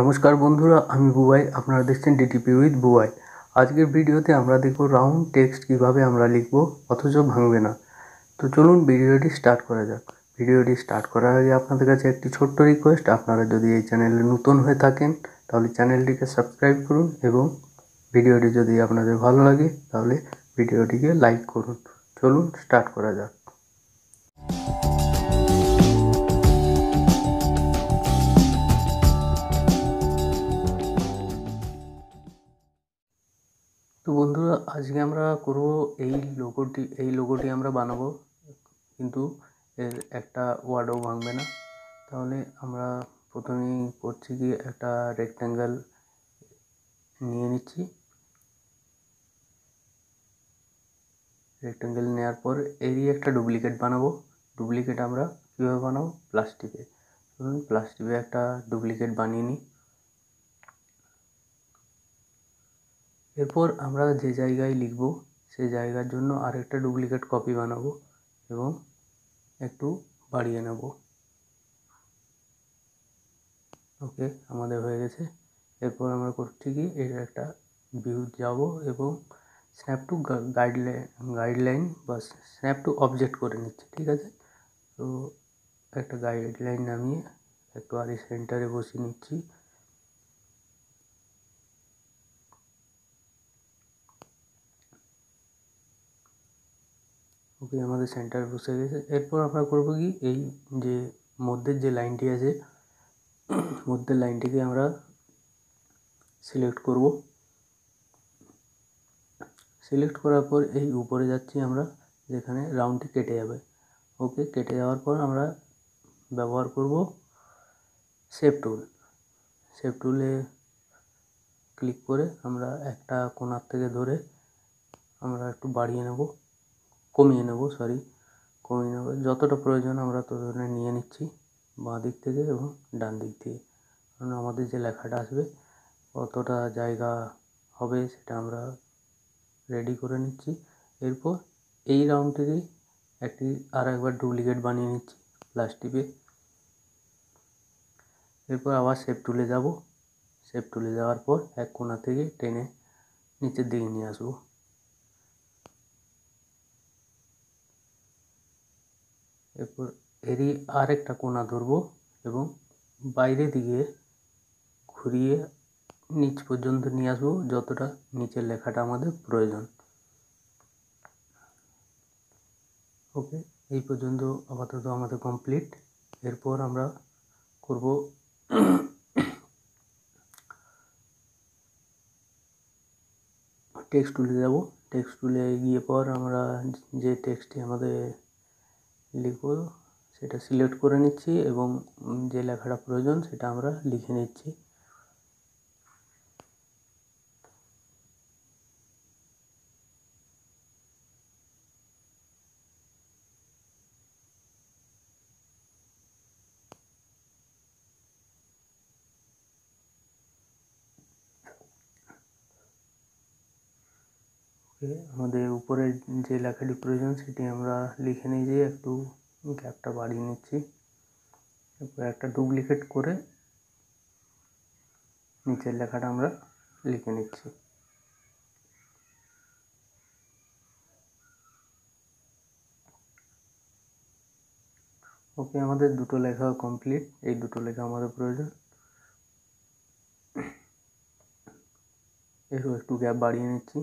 নমস্কার বন্ধুরা আমি বুবাই আপনারা দেখছেন ডিটিপি উইথ বুবাই আজকের ভিডিওতে আমরা দেখব রাউন্ড টেক্সট কিভাবে আমরা লিখব অথচ ভাঙবে না তো চলুন ভিডিওটি স্টার্ট করা যাক ভিডিওটি স্টার্ট করার আগে আপনাদের কাছে একটি ছোট্ট রিকোয়েস্ট আপনারা যদি এই চ্যানেলে নতুন হয়ে থাকেন তাহলে চ্যানেলটিকে সাবস্ক্রাইব করুন এবং ভিডিওটি যদি আপনাদের ভালো লাগে তাহলে ভিডিওটিকে লাইক করুন চলুন স্টার্ট করা যাক বন্ধুরা আজকে আমরা করব এই লোগোটি এই লোগোটি আমরা বানাবো কিন্তু এর একটা ওয়ার্ডও ভাঙবে না তাহলে আমরা প্রথমেই করছি কি একটা রেক্ট্যাঙ্গেল নিয়ে নিচ্ছি রেক্ট্যাঙ্গেল নেওয়ার পর এরই একটা ডুপ্লিকেট বানাবো ডুপ্লিকেট আমরা কীভাবে বানাবো প্লাস্টিকে ধরুন প্লাস্টিকে একটা ডুপ্লিকেট বানিয়ে নিই এরপর আমরা যে জায়গায় লিখব সেই জায়গার জন্য আরেকটা ডুপ্লিকেট কপি বানাবো এবং একটু বাড়িয়ে নেব ওকে আমাদের হয়ে গেছে এরপর আমরা করছি কি এর একটা ভিউ যাব এবং স্ন্যাপ টু গাইডলাইন গাইডলাইন বা স্ন্যাপ টু অবজেক্ট করে নিচ্ছে ঠিক আছে তো একটা গাইডলাইন নামিয়ে একটু আর সেন্টারে বসিয়ে নিচ্ছি ওকে আমাদের সেন্টার বসে গেছে এরপর আমরা করব কি এই যে মধ্যের যে লাইনটি আছে মধ্যের লাইনটিকে আমরা সিলেক্ট করব সিলেক্ট করার পর এই উপরে যাচ্ছি আমরা যেখানে রাউন্ডটি কেটে যাবে ওকে কেটে যাওয়ার পর আমরা ব্যবহার করব সেফ টুল সেফ টুলে ক্লিক করে আমরা একটা কোনার থেকে ধরে আমরা একটু বাড়িয়ে নেব কমিয়ে নেব সরি কমিয়ে নেব যতটা প্রয়োজন আমরা ততটা নিয়ে নিচ্ছি বাঁ দিক থেকে এবং ডান দিক থেকে কারণ আমাদের যে লেখাটা আসবে কতটা জায়গা হবে সেটা আমরা রেডি করে নিচ্ছি এরপর এই রাউন্ডটিরই একটি আর একবার ডুপ্লিকেট বানিয়ে নিচ্ছি প্লাস্টিকে এরপর আবার সেফ টুলে যাব সেফ টুলে যাওয়ার পর এক কোণা থেকে টেনে নিচের দিকে নিয়ে আসবো এরই আরেকটা কোনা ধরব এবং বাইরে দিকে ঘুরিয়ে নিচ পর্যন্ত নিয়ে আসবো যতটা নিচের লেখাটা আমাদের প্রয়োজন ওকে এই পর্যন্ত আপাতত আমাদের কমপ্লিট এরপর আমরা করব টেক্সট তুলে যাব টেক্সট টুলে গিয়ে পর আমরা যে টেক্সটটি আমাদের লিখব সেটা সিলেক্ট করে নিচ্ছি এবং যে লেখাটা প্রয়োজন সেটা আমরা লিখে নিচ্ছি আমাদের উপরে যে লেখাটি প্রয়োজন সেটি আমরা লিখে নিয়ে যেয়ে একটু গ্যাপটা বাড়িয়ে নিচ্ছি তারপরে একটা ডুপ্লিকেট করে নিচের লেখাটা আমরা লিখে নিচ্ছি ওকে আমাদের দুটো লেখা কমপ্লিট এই দুটো লেখা আমাদের প্রয়োজন এরও একটু গ্যাপ বাড়িয়ে নিচ্ছি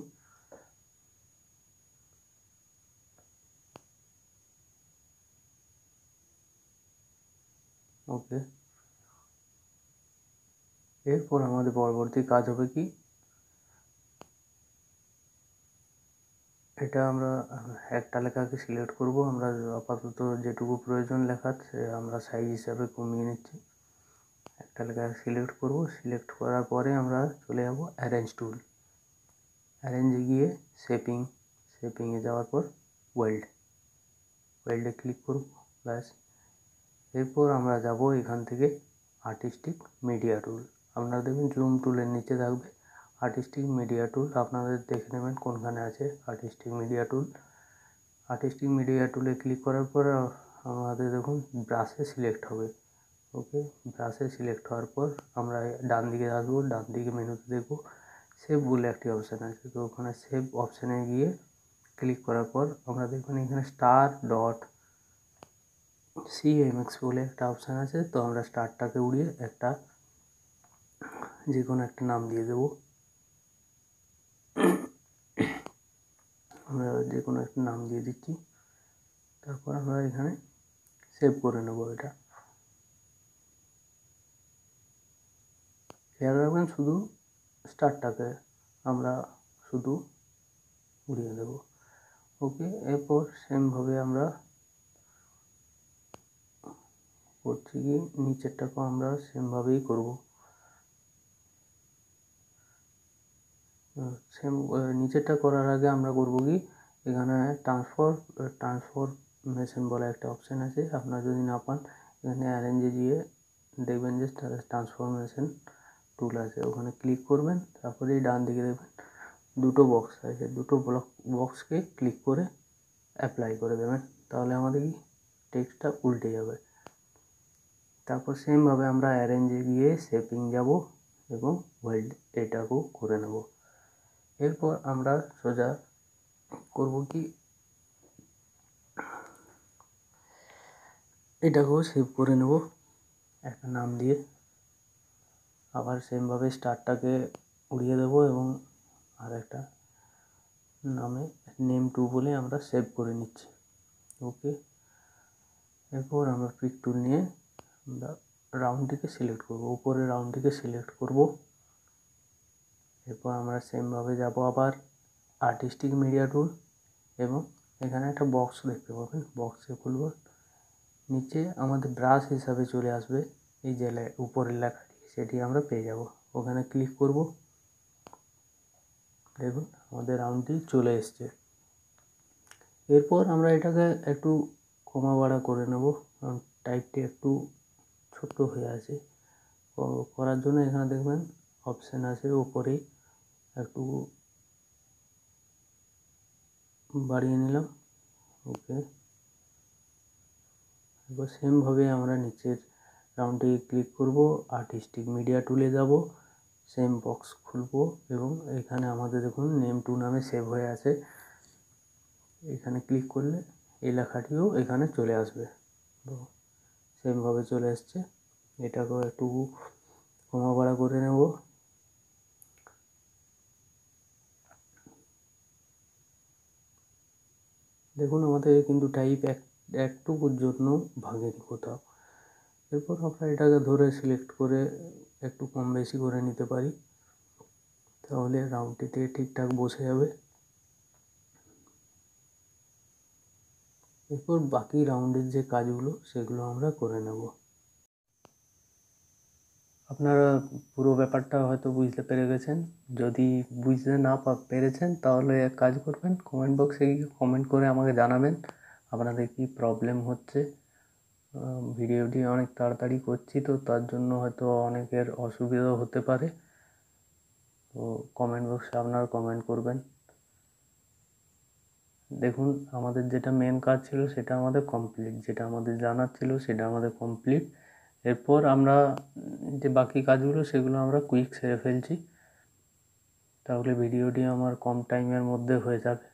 থাকবে এরপর আমাদের পরবর্তী কাজ হবে কি এটা আমরা একটা লেখাকে সিলেক্ট করব আমরা আপাতত যেটুকু প্রয়োজন লেখার আমরা সাইজ হিসাবে কমিয়ে নিচ্ছি একটা লেখা সিলেক্ট করব সিলেক্ট করার পরে আমরা চলে যাব অ্যারেঞ্জ টুল অ্যারেঞ্জে গিয়ে শেপিং শেপিংয়ে যাওয়ার পর ওয়েল্ড ওয়েল্ডে ক্লিক করব ব্যাস এরপর আমরা যাব এখান থেকে আর্টিস্টিক মিডিয়া টুল আপনারা দেখবেন জুম টুলের নিচে থাকবে আর্টিস্টিক মিডিয়া টুল আপনাদের দেখে নেবেন কোনখানে আছে artistic media tool artistic media টুলে ক্লিক করার পর আমাদের দেখুন ব্রাশে সিলেক্ট হবে ওকে ব্রাশে সিলেক্ট হওয়ার পর আমরা ডান দিকে আসবো ডান দিকে মেনুতে দেখবো সেভ বলে একটি অপশান আছে তো ওখানে সেভ অপশানে গিয়ে ক্লিক করার পর আমরা দেখবেন এখানে star dot C M X বলে একটা অপশান আছে তো আমরা স্টারটাকে উড়িয়ে একটা যে কোনো একটা নাম দিয়ে দেবো আমরা যে কোনো একটা নাম দিয়ে দিচ্ছি তারপর আমরা এখানে সেভ করে নেবো এটা খেয়াল রাখবেন শুধু স্টারটাকে আমরা শুধু উড়িয়ে দেব ওকে এরপর সেমভাবে আমরা করছি কি নিচেরটাকেও আমরা সেমভাবেই করব সেম নিচেরটা করার আগে আমরা করব কি এখানে ট্রান্সফার ট্রান্সফরমেশন বলে একটা অপশান আছে আপনারা যদি না পান এখানে অ্যারেঞ্জে গিয়ে দেখবেন যে ট্রান্সফরমেশন টুল আছে ওখানে ক্লিক করবেন তারপরে ডান দিকে দেখবেন দুটো বক্স আছে দুটো ব্লক বক্সকে ক্লিক করে অ্যাপ্লাই করে দেবেন তাহলে আমাদের কি টেক্সটটা উল্টে যাবে তারপর সেমভাবে আমরা অ্যারেঞ্জে গিয়ে শেপিং যাব এবং ওয়েল্ড এটাকেও করে নেব এরপর আমরা সোজা করব কি এটাকেও সেভ করে নেব একটা নাম দিয়ে আবার সেমভাবে স্টারটাকে উড়িয়ে দেব এবং আর একটা নামে নেম টু বলে আমরা সেভ করে নিচ্ছি ওকে এরপর আমরা পিক টুল নিয়ে আমরা রাউন্ডটিকে সিলেক্ট করব উপরে রাউন্ডটিকে সিলেক্ট করব এরপর আমরা সেমভাবে যাব আবার আর্টিস্টিক মিডিয়া টুল এবং এখানে একটা বক্স দেখতে পাবেন বক্সে খুলব নিচে আমাদের ব্রাশ হিসাবে চলে আসবে এই যে উপরের লেখাটি সেটি আমরা পেয়ে যাব ওখানে ক্লিক করব দেখুন আমাদের রাউন্ডটি চলে এসছে এরপর আমরা এটাকে একটু কমা বাড়া করে নেব কারণ টাইপটি একটু ছোট হয়ে আছে করার জন্য এখানে দেখবেন অপশান আছে ওপরে একটু বাড়িয়ে নিলাম ওকে এবার সেমভাবে আমরা নিচের রাউন্ডে ক্লিক করব আর্টিস্টিক মিডিয়া টুলে যাব সেম বক্স খুলব এবং এখানে আমাদের দেখুন নেম টু নামে সেভ হয়ে আছে এখানে ক্লিক করলে এই লেখাটিও এখানে চলে আসবে সেমভাবে চলে এসছে এটাকেও একটু কমা বাড়া করে নেব দেখুন আমাদের কিন্তু টাইপ এক একটুকুর জন্য ভাঙেনি কোথাও এরপর আমরা এটাকে ধরে সিলেক্ট করে একটু কম বেশি করে নিতে পারি তাহলে রাউন্ডটিতে ঠিকঠাক বসে যাবে এরপর বাকি রাউন্ডের যে কাজগুলো সেগুলো আমরা করে নেব আপনারা পুরো ব্যাপারটা হয়তো বুঝতে পেরে গেছেন যদি বুঝতে না পেরেছেন তাহলে এক কাজ করবেন কমেন্ট বক্সে গিয়ে কমেন্ট করে আমাকে জানাবেন আপনাদের কি প্রবলেম হচ্ছে ভিডিওটি অনেক তাড়াতাড়ি করছি তো তার জন্য হয়তো অনেকের অসুবিধা হতে পারে তো কমেন্ট বক্সে আপনারা কমেন্ট করবেন দেখুন আমাদের যেটা মেন কাজ ছিল সেটা আমাদের কমপ্লিট যেটা আমাদের জানার ছিল সেটা আমাদের কমপ্লিট এরপর আমরা যে বাকি কাজগুলো সেগুলো আমরা কুইক সেরে ফেলছি তাহলে ভিডিওটি আমার কম টাইমের মধ্যে হয়ে যাবে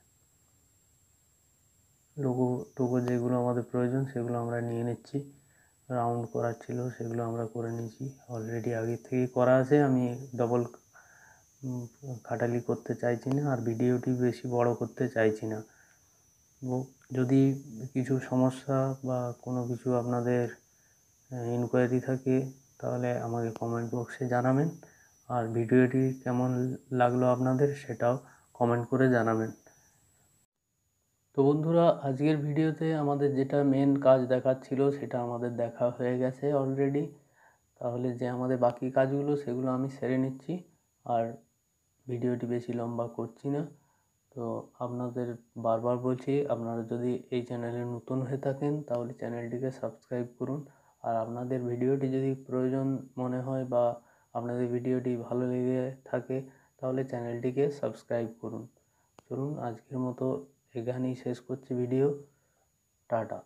লোগো টোগো যেগুলো আমাদের প্রয়োজন সেগুলো আমরা নিয়ে নিচ্ছি রাউন্ড করার ছিল সেগুলো আমরা করে নিয়েছি অলরেডি আগে থেকেই করা আছে আমি ডবল খাটালি করতে চাইছি না আর ভিডিওটি বেশি বড় করতে চাইছি না যদি কিছু সমস্যা বা কোনো কিছু আপনাদের ইনকোয়ারি থাকে তাহলে আমাকে কমেন্ট বক্সে জানাবেন আর ভিডিওটি কেমন লাগলো আপনাদের সেটাও কমেন্ট করে জানাবেন তো বন্ধুরা আজকের ভিডিওতে আমাদের যেটা মেন কাজ দেখাচ্ছিল সেটা আমাদের দেখা হয়ে গেছে অলরেডি তাহলে যে আমাদের বাকি কাজগুলো সেগুলো আমি সেরে নিচ্ছি আর ভিডিওটি বেশি লম্বা করছি না তো আপনাদের বারবার বলছি আপনারা যদি এই চ্যানেলে নতুন হয়ে থাকেন তাহলে চ্যানেলটিকে সাবস্ক্রাইব করুন আর আপনাদের ভিডিওটি যদি প্রয়োজন মনে হয় বা আপনাদের ভিডিওটি ভালো লেগে থাকে তাহলে চ্যানেলটিকে সাবস্ক্রাইব করুন চলুন আজকের মতো এখানেই শেষ করছি ভিডিও টাটা